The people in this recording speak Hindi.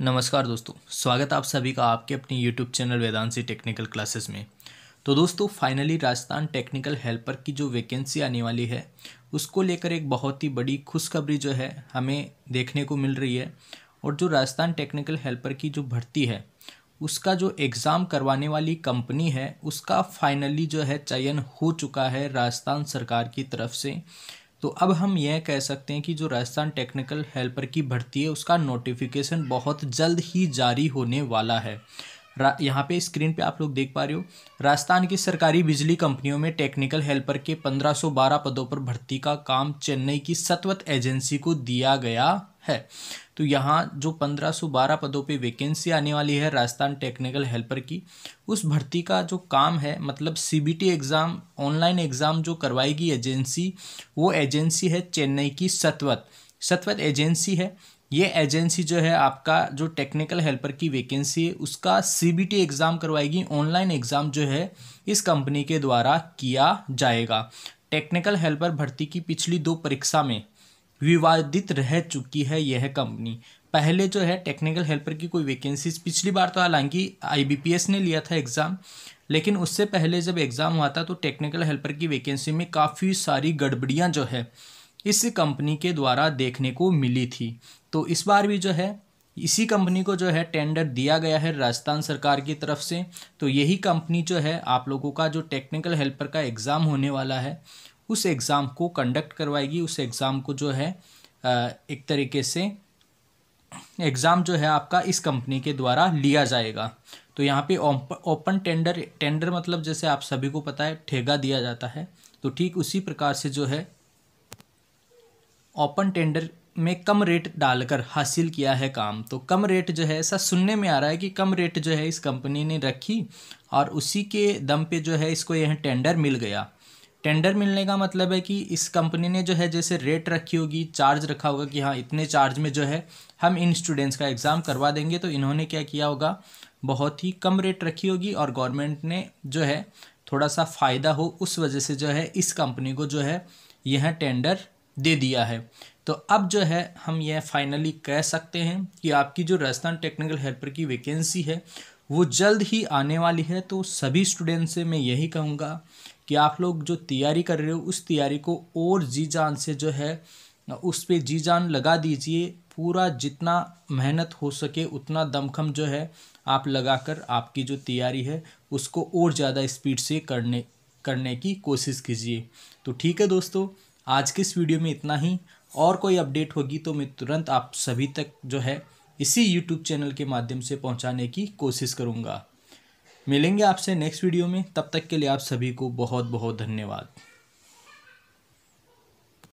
नमस्कार दोस्तों स्वागत आप सभी का आपके अपने YouTube channel Vedanshi technical classes में तो दोस्तों फाइनली राजस्थान टेक्निकल हेल्पर की जो वैकेंसी आने वाली है उसको लेकर एक बहुत ही बड़ी खुशखबरी जो है हमें देखने को मिल रही है और जो राजस्थान टेक्निकल हेल्पर की जो भर्ती है उसका जो एग्ज़ाम करवाने वाली कंपनी है उसका फाइनली जो है चयन हो चुका है राजस्थान सरकार की तरफ से तो अब हम यह कह सकते हैं कि जो राजस्थान टेक्निकल हेल्पर की भर्ती है उसका नोटिफिकेशन बहुत जल्द ही जारी होने वाला है यहाँ पे स्क्रीन पे आप लोग देख पा रहे हो राजस्थान की सरकारी बिजली कंपनियों में टेक्निकल हेल्पर के 1512 पदों पर भर्ती का काम चेन्नई की सतवत एजेंसी को दिया गया है तो यहाँ जो 1512 पदों पे वैकेंसी आने वाली है राजस्थान टेक्निकल हेल्पर की उस भर्ती का जो काम है मतलब सीबीटी एग्ज़ाम ऑनलाइन एग्ज़ाम जो करवाएगी एजेंसी वो एजेंसी है चेन्नई की सतवत सतवत एजेंसी है ये एजेंसी जो है आपका जो टेक्निकल हेल्पर की वैकेंसी है उसका सीबीटी एग्ज़ाम करवाएगी ऑनलाइन एग्ज़ाम जो है इस कंपनी के द्वारा किया जाएगा टेक्निकल हेल्पर भर्ती की पिछली दो परीक्षा में विवादित रह चुकी है यह कंपनी पहले जो है टेक्निकल हेल्पर की कोई वैकेंसीज पिछली बार तो हालांकि आईबीपीएस ने लिया था एग्ज़ाम लेकिन उससे पहले जब एग्ज़ाम हुआ था तो टेक्निकल हेल्पर की वैकेंसी में काफ़ी सारी गड़बड़ियाँ जो है इस कंपनी के द्वारा देखने को मिली थी तो इस बार भी जो है इसी कंपनी को जो है टेंडर दिया गया है राजस्थान सरकार की तरफ से तो यही कंपनी जो है आप लोगों का जो टेक्निकल हेल्पर का एग्ज़ाम होने वाला है उस एग्ज़ाम को कंडक्ट करवाएगी उस एग्ज़ाम को जो है एक तरीके से एग्ज़ाम जो है आपका इस कंपनी के द्वारा लिया जाएगा तो यहाँ पे ओपन टेंडर टेंडर मतलब जैसे आप सभी को पता है ठेगा दिया जाता है तो ठीक उसी प्रकार से जो है ओपन टेंडर में कम रेट डालकर हासिल किया है काम तो कम रेट जो है ऐसा सुनने में आ रहा है कि कम रेट जो है इस कंपनी ने रखी और उसी के दम पे जो है इसको यह टेंडर मिल गया टेंडर मिलने का मतलब है कि इस कंपनी ने जो है जैसे रेट रखी होगी चार्ज रखा होगा कि हाँ इतने चार्ज में जो है हम इन स्टूडेंट्स का एग्ज़ाम करवा देंगे तो इन्होंने क्या किया होगा बहुत ही कम रेट रखी होगी और गवर्नमेंट ने जो है थोड़ा सा फ़ायदा हो उस वजह से जो है इस कंपनी को जो है यह टेंडर दे दिया है तो अब जो है हम यह फाइनली कह सकते हैं कि आपकी जो राजस्थान टेक्निकल हेल्पर की वैकेंसी है वो जल्द ही आने वाली है तो सभी स्टूडेंट से मैं यही कहूँगा कि आप लोग जो तैयारी कर रहे हो उस तैयारी को और जी जान से जो है उस पर जी जान लगा दीजिए पूरा जितना मेहनत हो सके उतना दमखम जो है आप लगाकर आपकी जो तैयारी है उसको और ज़्यादा स्पीड से करने करने की कोशिश कीजिए तो ठीक है दोस्तों आज के इस वीडियो में इतना ही और कोई अपडेट होगी तो मैं तुरंत आप सभी तक जो है इसी यूट्यूब चैनल के माध्यम से पहुंचाने की कोशिश करूँगा मिलेंगे आपसे नेक्स्ट वीडियो में तब तक के लिए आप सभी को बहुत बहुत धन्यवाद